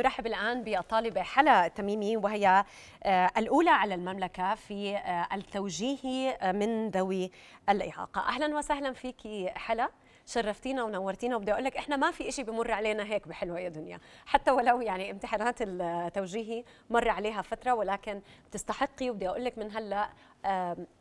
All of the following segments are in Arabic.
نرحب الآن بطالبة حلا تميمي وهي آه، الأولى على المملكة في آه، التوجيه آه، من ذوي الإعاقة أهلا وسهلا فيك حلا شرفتينا ونورتينا وبدي اقول لك احنا ما في شيء بمر علينا هيك بحلوه يا دنيا حتى ولو يعني امتحانات التوجيهي مر عليها فتره ولكن بتستحقي وبدي اقول لك من هلا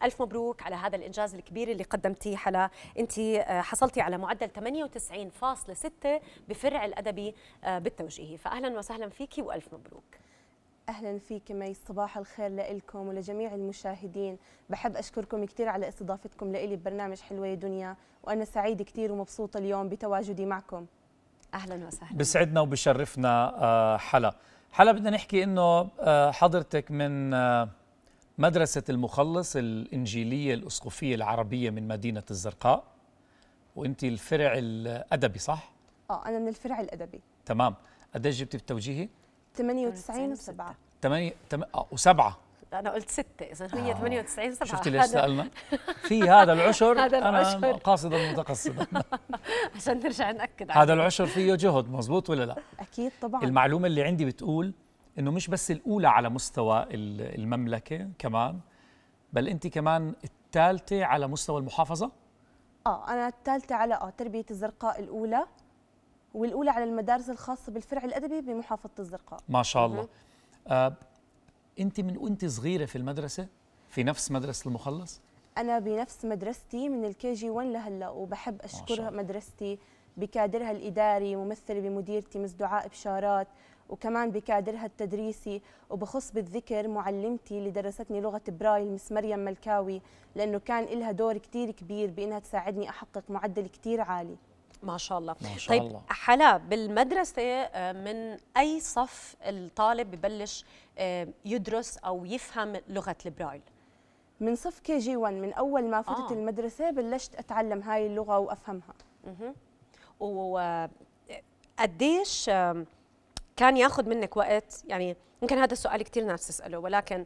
ألف مبروك على هذا الإنجاز الكبير اللي قدمتيه حلا أنت آه، حصلتي على معدل 98.6 بفرع الأدبي آه، بالتوجيهي فأهلا وسهلا فيكي وألف مبروك اهلا فيك مي صباح الخير لكم ولجميع المشاهدين بحب اشكركم كثير على استضافتكم لإلي ببرنامج حلوه يا دنيا وانا سعيده كثير ومبسوطه اليوم بتواجدي معكم اهلا وسهلا بسعدنا وبشرفنا آه، حلا حلا بدنا نحكي انه حضرتك من مدرسة المخلص الإنجيلية الأسقفية العربية من مدينة الزرقاء وأنت الفرع الأدبي صح؟ آه أنا من الفرع الأدبي تمام قديش جبتي بالتوجيهي؟ 98 و7 8 و7 انا قلت ستة اذا هي آه. 98 7 شفتي ليش سالنا؟ في هذا العشر هذا العشر. انا قاصده متقصدا عشان نرجع ناكد هذا العشر فيه جهد مزبوط ولا لا؟ اكيد طبعا المعلومه اللي عندي بتقول انه مش بس الاولى على مستوى المملكه كمان بل انت كمان الثالثه على مستوى المحافظه اه انا الثالثه على اه تربيه الزرقاء الاولى والاولى على المدارس الخاصه بالفرع الادبي بمحافظه الزرقاء ما شاء الله آه انت من وانت صغيره في المدرسه في نفس مدرسه المخلص انا بنفس مدرستي من الكي جي 1 لهلا وبحب اشكر مدرستي بكادرها الاداري ممثله بمديرتي مس دعاء بشارات وكمان بكادرها التدريسي وبخص بالذكر معلمتي اللي درستني لغة برايل مس مريم ملكاوي لأنه كان لها دور كتير كبير بأنها تساعدني أحقق معدل كتير عالي ما شاء الله ما شاء طيب الله. حلا بالمدرسة آه، من أي صف الطالب ببلش آه، يدرس أو يفهم لغة البرايل من صف كي جي 1 من أول ما فتت آه. المدرسة بلشت أتعلم هاي اللغة وأفهمها و آه، قديش كان ياخذ منك وقت يعني يمكن هذا السؤال كثير ناس تساله ولكن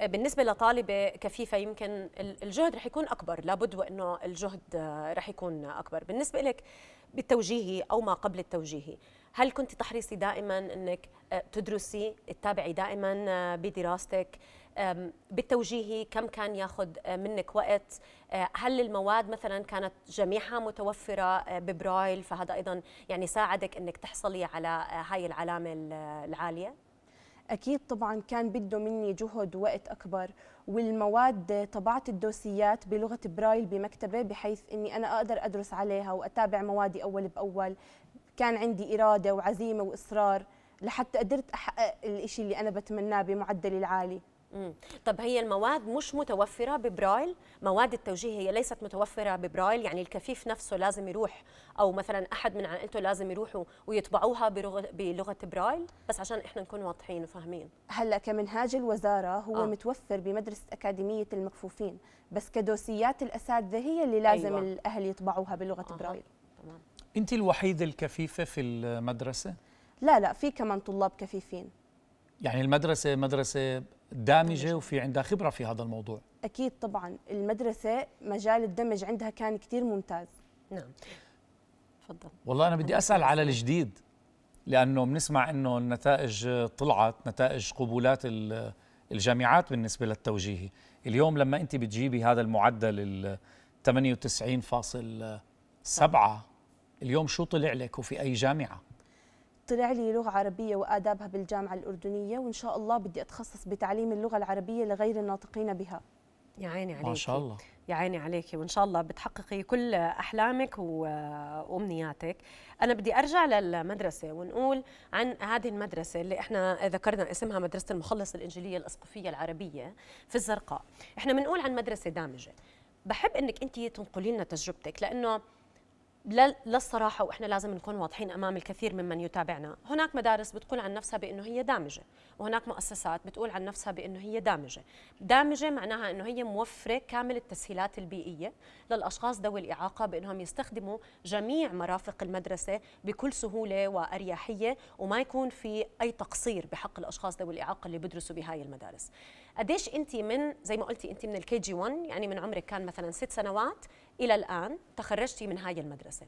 آه، بالنسبة لطالبة كفيفة يمكن الجهد رح يكون أكبر لابد وأنه الجهد آه، رح يكون أكبر بالنسبة لك بالتوجيهي أو ما قبل التوجيهي هل كنت تحرصي دائما أنك آه، تدرسي تتابعي دائما بدراستك بالتوجيهي كم كان ياخذ أه، منك وقت أه، هل المواد مثلا كانت جميعها متوفره أه، ببرايل فهذا ايضا يعني ساعدك انك تحصلي على هاي العلامه العاليه أكيد طبعا كان بده مني جهد وقت أكبر والمواد طبعت الدوسيات بلغة برايل بمكتبة بحيث أني أنا أقدر أدرس عليها وأتابع موادي أول بأول كان عندي إرادة وعزيمة وإصرار لحتى قدرت أحقق الشيء اللي أنا بتمناه بمعدلي العالي مم. طب هي المواد مش متوفرة ببرايل مواد التوجيه هي ليست متوفرة ببرايل يعني الكفيف نفسه لازم يروح أو مثلا أحد من عائلته لازم يروحوا ويطبعوها بلغة برايل بس عشان إحنا نكون واضحين وفاهمين هلأ كمنهاج الوزارة هو آه. متوفر بمدرسة أكاديمية المكفوفين بس كدوسيات الأساتذة هي اللي لازم أيوة. الأهل يطبعوها بلغة آه. برايل تمام. أنت الوحيدة الكفيفة في المدرسة؟ لا لا في كمان طلاب كفيفين يعني المدرسة مدرسة دامجه وفي عندها خبره في هذا الموضوع اكيد طبعا المدرسه مجال الدمج عندها كان كثير ممتاز نعم تفضل والله انا بدي اسال على الجديد لانه بنسمع انه النتائج طلعت نتائج قبولات الجامعات بالنسبه للتوجيهي اليوم لما انت بتجيبي هذا المعدل ال 98.7 اليوم شو طلع لك وفي اي جامعه طلع لي لغة عربية وآدابها بالجامعة الأردنية وإن شاء الله بدي أتخصص بتعليم اللغة العربية لغير الناطقين بها يا عيني عليك ما شاء الله يا عيني عليك وان شاء الله بتحققي كل احلامك وامنياتك انا بدي ارجع للمدرسه ونقول عن هذه المدرسه اللي احنا ذكرنا اسمها مدرسه المخلص الانجيليه الاسقفيه العربيه في الزرقاء احنا بنقول عن مدرسه دامجه بحب انك انت تنقلي لنا تجربتك لانه للصراحة وإحنا لازم نكون واضحين أمام الكثير ممن يتابعنا هناك مدارس بتقول عن نفسها بأنه هي دامجة وهناك مؤسسات بتقول عن نفسها بأنه هي دامجة دامجة معناها أنه هي موفرة كامل التسهيلات البيئية للأشخاص ذوي الإعاقة بأنهم يستخدموا جميع مرافق المدرسة بكل سهولة وأريحية وما يكون في أي تقصير بحق الأشخاص ذوي الإعاقة اللي بدرسوا بهاي المدارس قديش انت من زي ما قلتي انت من الكي جي 1 يعني من عمرك كان مثلا ست سنوات الى الان تخرجتي من هاي المدرسه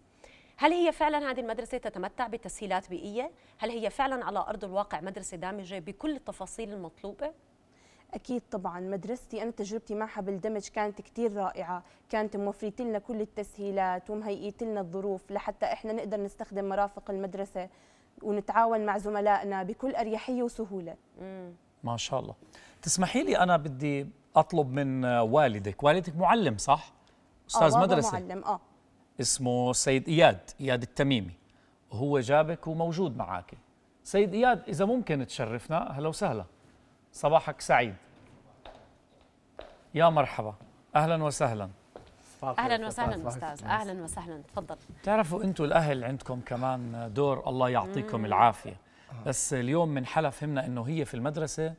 هل هي فعلا هذه المدرسة تتمتع بتسهيلات بيئية؟ هل هي فعلا على أرض الواقع مدرسة دامجة بكل التفاصيل المطلوبة؟ أكيد طبعا مدرستي أنا تجربتي معها بالدمج كانت كتير رائعة كانت موفرت لنا كل التسهيلات ومهيئت لنا الظروف لحتى إحنا نقدر نستخدم مرافق المدرسة ونتعاون مع زملائنا بكل أريحية وسهولة مم. ما شاء الله تسمحي لي أنا بدي أطلب من والدك والدك معلم صح؟ أستاذ آه، مدرسة معلم آه اسمه سيد إياد إياد التميمي هو جابك وموجود معك سيد إياد إذا ممكن تشرفنا أهلا وسهلا صباحك سعيد يا مرحبا أهلا وسهلا اهلا وسهلا استاذ اهلا وسهلا تفضل تعرفوا انتم الاهل عندكم كمان دور الله يعطيكم مم. العافيه آه. بس اليوم من حلا فهمنا انه هي في المدرسه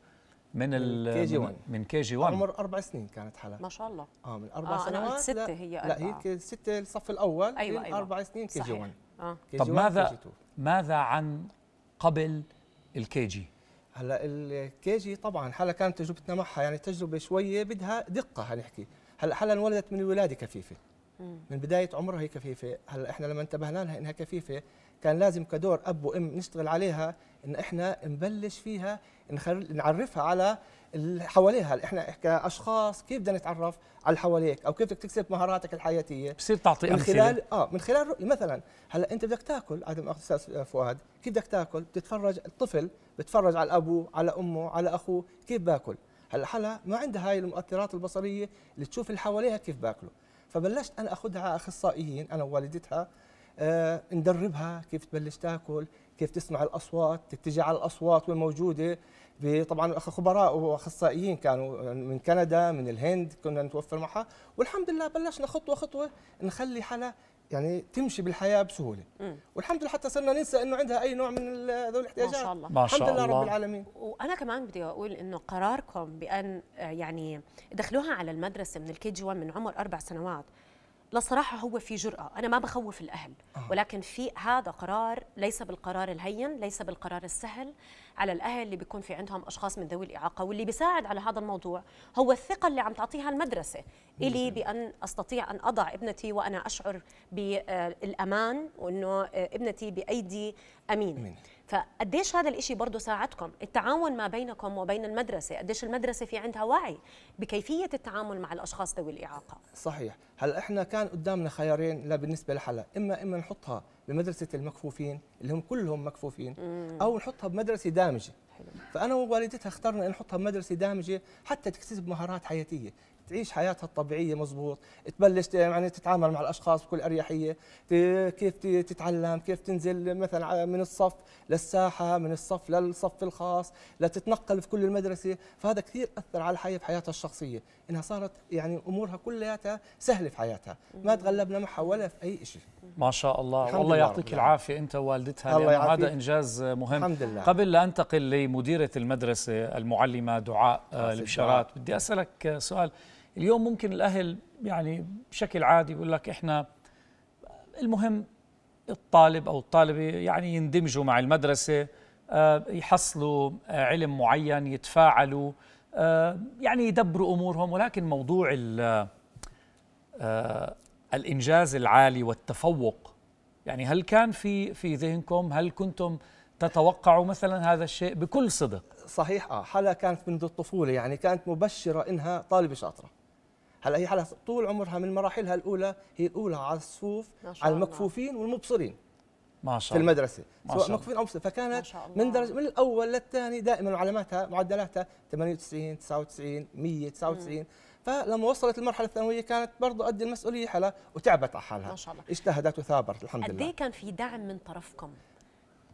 من ال كي جي 1 من كي جي 1 عمر اربع سنين كانت حلا ما شاء الله اه من اربع آه سنوات انا قلت سته هي أربعة. لا هي سته الصف الاول أيوة أيوة. اربع سنين كي جي 1 آه. كي طب ماذا ماذا عن قبل الكي جي هلا الكي جي طبعا حلا كانت تجربتنا معها يعني تجربه شويه بدها دقه هنحكي هلا حلا انولدت من الولاده كفيفه من بدايه عمرها هي كفيفه هلا احنا لما انتبهنا لها انها كفيفه كان لازم كدور اب وام نشتغل عليها ان احنا نبلش فيها نعرفها على اللي حواليها احنا كاشخاص كيف بدنا نتعرف على اللي حواليك او كيف بدك تكسب مهاراتك الحياتيه بصير تعطي من خلال أمثلة. اه من خلال رؤية مثلا هلا انت بدك تاكل عدم استاذ آه، فؤاد كيف بدك تاكل بتتفرج الطفل بتفرج على ابوه على امه على اخوه كيف باكل هلا حلا ما عندها هاي المؤثرات البصريه اللي تشوف اللي حواليها كيف باكلوا فبلشت انا اخذها على اخصائيين انا ووالدتها آه ندربها كيف تبلش تاكل كيف تسمع الاصوات تتجه على الاصوات الموجوده طبعا خبراء واخصائيين كانوا من كندا من الهند كنا نتوفر معها والحمد لله بلشنا خطوه خطوه نخلي حلا يعني تمشي بالحياه بسهوله مم. والحمد لله حتى صرنا ننسى انه عندها اي نوع من ذوي الاحتياجات ما شاء الله ما شاء الحمد لله الله. رب العالمين وانا كمان بدي اقول انه قراركم بان آه، يعني دخلوها على المدرسه من الكي جي 1 من عمر اربع سنوات لصراحة هو في جرأة أنا ما بخوف الأهل آه. ولكن في هذا قرار ليس بالقرار الهين ليس بالقرار السهل على الأهل اللي بيكون في عندهم أشخاص من ذوي الإعاقة واللي بيساعد على هذا الموضوع هو الثقة اللي عم تعطيها المدرسة إلي بأن أستطيع أن أضع ابنتي وأنا أشعر بالأمان وأنه ابنتي بأيدي أمينة أمين. فقديش هذا الإشي برضه ساعدكم التعاون ما بينكم وبين المدرسة قديش المدرسة في عندها وعي بكيفية التعامل مع الأشخاص ذوي الإعاقة صحيح هلا إحنا كان قدامنا خيارين لا بالنسبة لحلا إما إما نحطها بمدرسة المكفوفين اللي هم كلهم مكفوفين أو نحطها بمدرسة دامجة حلو. فأنا ووالدتها اخترنا نحطها بمدرسة دامجة حتى تكتسب مهارات حياتية تعيش حياتها الطبيعيه مزبوط تبلش يعني تتعامل مع الاشخاص بكل اريحيه كيف تتعلم كيف تنزل مثلا من الصف للساحه من الصف للصف الخاص لتتنقل في كل المدرسه فهذا كثير اثر على الحياه في حياتها الشخصيه انها صارت يعني امورها كلياتها سهله في حياتها ما تغلبنا معها ولا في اي شيء ما شاء الله والله يعطيك العافيه انت ووالدتها هذا انجاز مهم الحمد لله. قبل لا انتقل لمديره المدرسه المعلمه دعاء البشارات آه، بدي اسالك سؤال اليوم ممكن الاهل يعني بشكل عادي بيقول لك احنا المهم الطالب او الطالبه يعني يندمجوا مع المدرسه آه، يحصلوا آه، علم معين يتفاعلوا آه، يعني يدبروا امورهم ولكن موضوع الانجاز العالي والتفوق يعني هل كان في في ذهنكم هل كنتم تتوقعوا مثلا هذا الشيء بكل صدق صحيح اه حلا كانت منذ الطفوله يعني كانت مبشره انها طالبه شاطره هلا هي حالها طول عمرها من مراحلها الاولى هي الاولى على الصفوف على المكفوفين والمبصرين ما شاء الله في المدرسه ما سواء مكفوفين او مبصرين فكانت من درجه من الاول للثاني دائما علاماتها معدلاتها 98 99 100 99 مم. فلما وصلت المرحله الثانويه كانت برضه قد المسؤوليه حالها وتعبت على حالها ما شاء الله اجتهدت وثابرت الحمد لله قد إيه كان في دعم من طرفكم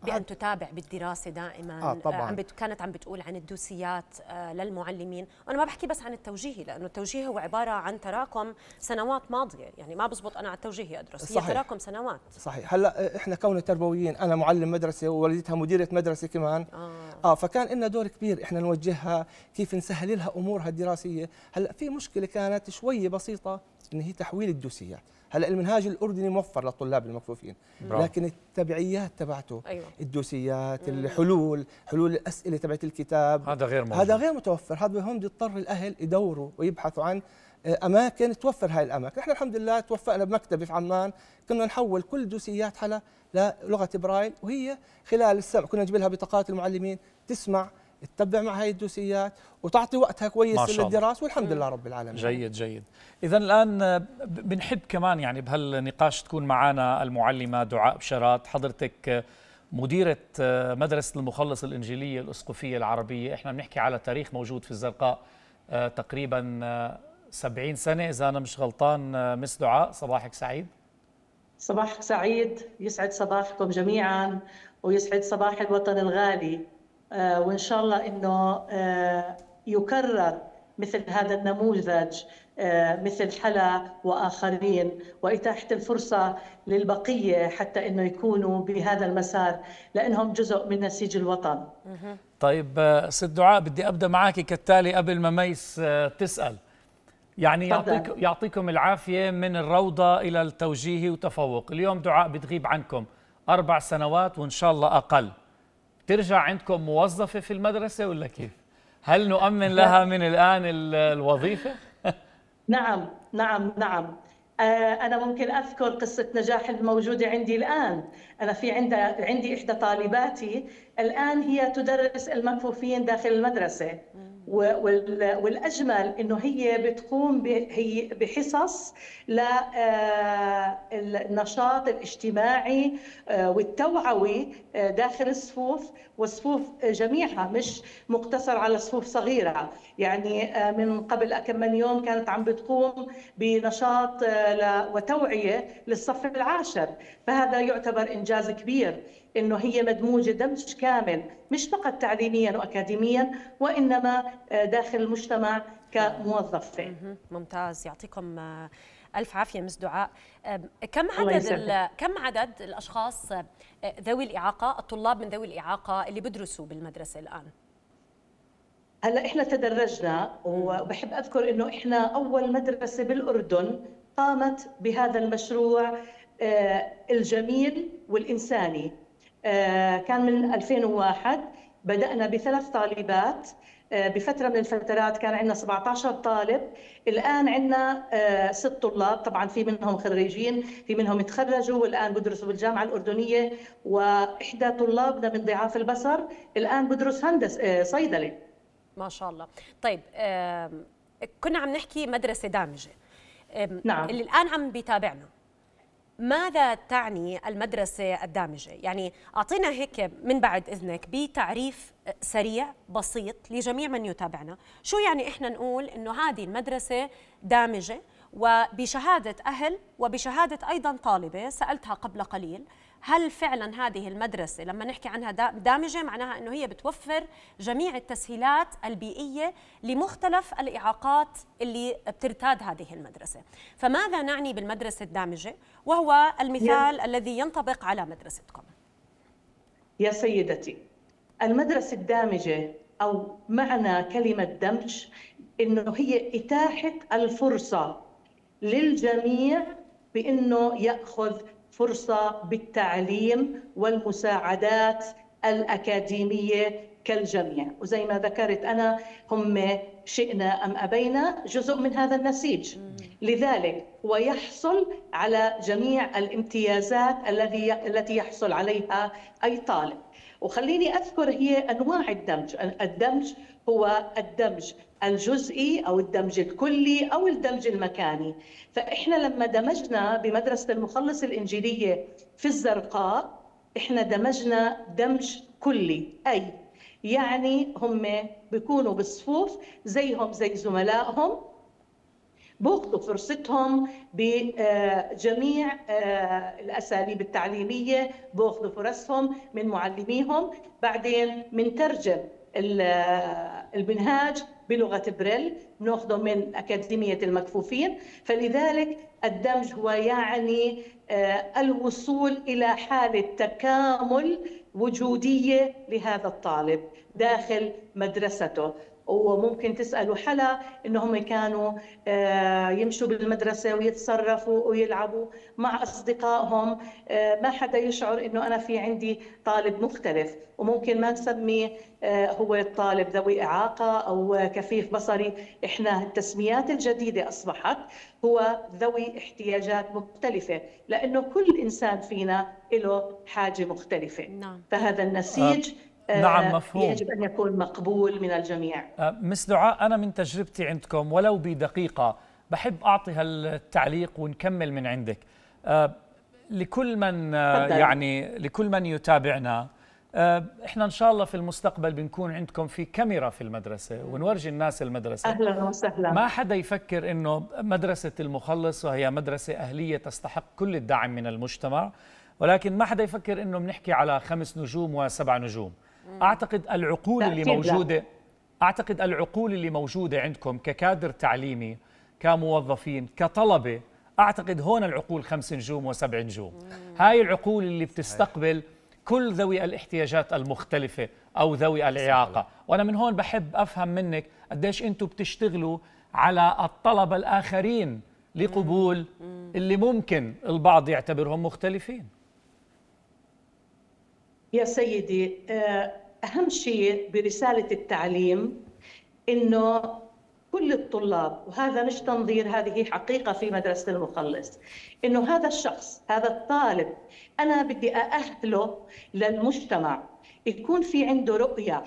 بان تتابع بالدراسه دائما آه طبعا. عم كانت عم بتقول عن الدوسيات آه، للمعلمين وانا ما بحكي بس عن التوجيهي لانه التوجيهي هو عباره عن تراكم سنوات ماضيه يعني ما بزبط انا على التوجيهي ادرس صحيح. هي تراكم سنوات صحيح هلا آه، احنا كون تربويين انا معلم مدرسه ووالدتها مديره مدرسه كمان اه, آه فكان لنا دور كبير احنا نوجهها كيف نسهل لها امورها الدراسيه هلا في مشكله كانت شويه بسيطه ان هي تحويل الدوسيات هلا المنهاج الاردني موفر للطلاب المكفوفين لكن التبعيات تبعته أيوة. الدوسيات مم. الحلول حلول الاسئله تبعت الكتاب هذا غير موجود. هذا غير متوفر هذا هون يضطر الاهل يدوروا ويبحثوا عن آه، اماكن توفر هاي الاماكن احنا الحمد لله توفقنا بمكتبه في عمان كنا نحول كل دوسيات حلا للغه برايل وهي خلال السمع كنا نجيب لها بطاقات المعلمين تسمع تتبع مع هاي الدوسيات وتعطي وقتها كويس للدراسه والحمد لله رب العالمين جيد جيد اذا الان آه، بنحب كمان يعني بهالنقاش تكون معنا المعلمه دعاء بشارات حضرتك آه، مديرة آه، مدرسة المخلص الإنجيلية الأسقفية العربية إحنا بنحكي على تاريخ موجود في الزرقاء تقريبا سبعين سنة إذا أنا مش غلطان مس دعاء صباحك سعيد صباحك سعيد يسعد صباحكم جميعا ويسعد صباح الوطن الغالي آه، وان شاء الله انه آه، يكرر مثل هذا النموذج آه، مثل حلا واخرين واتاحه الفرصه للبقيه حتى انه يكونوا بهذا المسار لانهم جزء من نسيج الوطن. طيب ست دعاء بدي ابدا معك كالتالي قبل ما ميس تسال. يعني يعطيك يعطيكم العافيه من الروضه الى التوجيهي وتفوق، اليوم دعاء بتغيب عنكم اربع سنوات وان شاء الله اقل. ترجع عندكم موظفة في المدرسة ولا كيف؟ هل نؤمن لها من الآن الوظيفة؟ نعم نعم نعم آه، أنا ممكن أذكر قصة نجاح الموجودة عندي الآن أنا في عند عندي إحدى طالباتي الآن هي تدرس المكفوفين داخل المدرسة والاجمل انه هي بتقوم هي بحصص للنشاط آه، الاجتماعي آه، والتوعوي آه، داخل الصفوف والصفوف جميعها مش مقتصر على صفوف صغيره يعني من قبل كم من يوم كانت عم بتقوم بنشاط وتوعيه للصف العاشر فهذا يعتبر انجاز كبير انه هي مدموجه دمج كامل مش فقط تعليميا واكاديميا وانما داخل المجتمع كموظفة ممتاز يعطيكم آه، ألف عافية مس دعاء كم عدد كم عدد الأشخاص آه، ذوي الإعاقة الطلاب من ذوي الإعاقة اللي بدرسوا بالمدرسة الآن؟ هلا احنا تدرجنا وبحب اذكر انه احنا اول مدرسه بالاردن قامت بهذا المشروع آه، الجميل والانساني كان من 2001 بدانا بثلاث طالبات آه، بفتره من الفترات كان عندنا 17 طالب الان عندنا آه، ست طلاب طبعا في منهم خريجين في منهم تخرجوا والان بدرسوا بالجامعه الاردنيه واحدى طلابنا من ضعاف البصر الان بدرس هندسه آه، صيدله ما شاء الله طيب كنا عم نحكي مدرسه دامجه نعم اللي الان عم بيتابعنا ماذا تعني المدرسة الدامجة؟ يعني أعطينا هيك من بعد إذنك بتعريف سريع بسيط لجميع من يتابعنا شو يعني إحنا نقول إنه هذه المدرسة دامجة وبشهادة أهل وبشهادة أيضا طالبة سألتها قبل قليل هل فعلا هذه المدرسة لما نحكي عنها دامجة معناها أنه هي بتوفر جميع التسهيلات البيئية لمختلف الإعاقات اللي بترتاد هذه المدرسة فماذا نعني بالمدرسة الدامجة وهو المثال يا. الذي ينطبق على مدرستكم يا سيدتي المدرسة الدامجة أو معنى كلمة دمج إنه هي إتاحة الفرصة للجميع بانه ياخذ فرصه بالتعليم والمساعدات الاكاديميه كالجميع وزي ما ذكرت انا هم شئنا ام ابينا جزء من هذا النسيج لذلك هو يحصل على جميع الامتيازات الذي التي يحصل عليها اي طالب وخليني اذكر هي انواع الدمج الدمج هو الدمج الجزئي او الدمج الكلي او الدمج المكاني فاحنا لما دمجنا بمدرسه المخلص الانجيليه في الزرقاء احنا دمجنا دمج كلي اي يعني هم بيكونوا بالصفوف زيهم زي زملائهم بوقتوا فرصتهم بجميع آه، الاساليب التعليميه بوقتوا فرصهم من معلميهم بعدين منترجم المنهاج بلغه بريل ناخذه من اكاديميه المكفوفين فلذلك الدمج هو يعني آه، الوصول الى حاله تكامل وجوديه لهذا الطالب داخل مدرسته وممكن تسالوا حلا انه هم كانوا آه، يمشوا بالمدرسه ويتصرفوا ويلعبوا مع اصدقائهم آه، ما حدا يشعر انه انا في عندي طالب مختلف وممكن ما نسميه آه، هو الطالب ذوي اعاقه او كفيف بصري احنا التسميات الجديده اصبحت هو ذوي احتياجات مختلفه لانه كل انسان فينا له حاجه مختلفه نعم. فهذا النسيج آه، نعم مفهوم يجب أن يكون مقبول من الجميع آه، مس دعاء أنا من تجربتي عندكم ولو بدقيقة بحب أعطي هالتعليق ونكمل من عندك آه، لكل من يعني لكل من يتابعنا احنا ان شاء الله في المستقبل بنكون عندكم في كاميرا في المدرسه ونورجي الناس المدرسه اهلا وسهلا ما حدا يفكر انه مدرسه المخلص وهي مدرسه اهليه تستحق كل الدعم من المجتمع ولكن ما حدا يفكر انه بنحكي على خمس نجوم وسبع نجوم اعتقد العقول اللي موجوده لا. اعتقد العقول اللي موجوده عندكم ككادر تعليمي كموظفين كطلبه اعتقد هون العقول خمس نجوم وسبع نجوم هاي العقول اللي بتستقبل كل ذوي الاحتياجات المختلفه او ذوي الاعاقه وانا من هون بحب افهم منك قديش انتم بتشتغلوا على الطلبه الاخرين لقبول اللي ممكن البعض يعتبرهم مختلفين يا سيدي آه، أهم شيء برسالة التعليم إنه كل الطلاب وهذا مش تنظير هذه حقيقة في مدرسة المخلص إنه هذا الشخص هذا الطالب أنا بدي أأهله للمجتمع يكون في عنده رؤية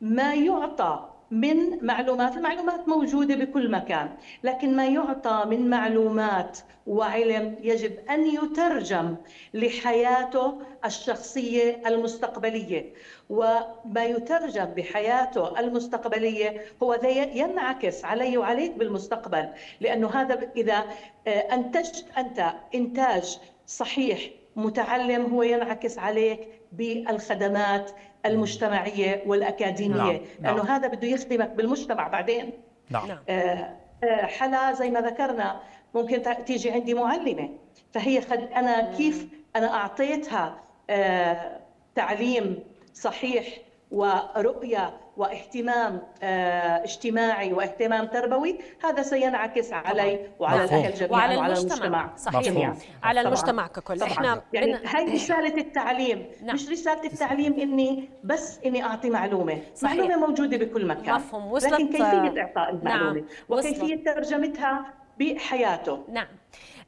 ما يعطى من معلومات المعلومات موجودة بكل مكان لكن ما يعطى من معلومات وعلم يجب أن يترجم لحياته الشخصية المستقبلية وما يترجم بحياته المستقبلية هو ينعكس علي وعليك بالمستقبل لأنه هذا إذا آه، أنتجت أنت إنتاج صحيح متعلم هو ينعكس عليك بالخدمات المجتمعيه والاكاديميه نعم. نعم. لانه نعم. هذا بده يخدمك بالمجتمع بعدين نعم, نعم. آه، آه، حلا زي ما ذكرنا ممكن تيجي عندي معلمه فهي خد انا كيف انا اعطيتها آه، تعليم صحيح ورؤيه واهتمام آه، اجتماعي واهتمام تربوي هذا سينعكس علي وعلى الاهل جميعا وعلى, المجتمع, المجتمع. صحيح على المجتمع ككل طبعا. احنا يعني هاي رساله التعليم نعم. مش رساله التعليم اني بس اني اعطي معلومه صحيح. معلومه موجوده بكل مكان مفهوم. وصلت... لكن كيفيه اعطاء نعم. المعلومه نعم. وكيفيه ترجمتها بحياته نعم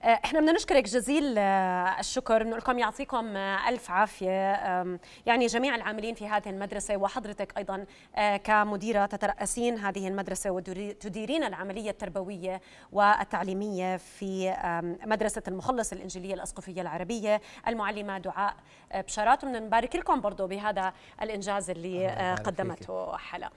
آه، احنا بدنا نشكرك جزيل آه، الشكر بنقول لكم يعطيكم آه، الف عافيه يعني جميع العاملين في هذه المدرسه وحضرتك ايضا كمديره تترأسين هذه المدرسه وتديرين العمليه التربويه والتعليميه في مدرسه المخلص الانجيليه الاسقفيه العربيه المعلمه دعاء بشارات وبدنا نبارك لكم برضه بهذا الانجاز اللي قدمته حلا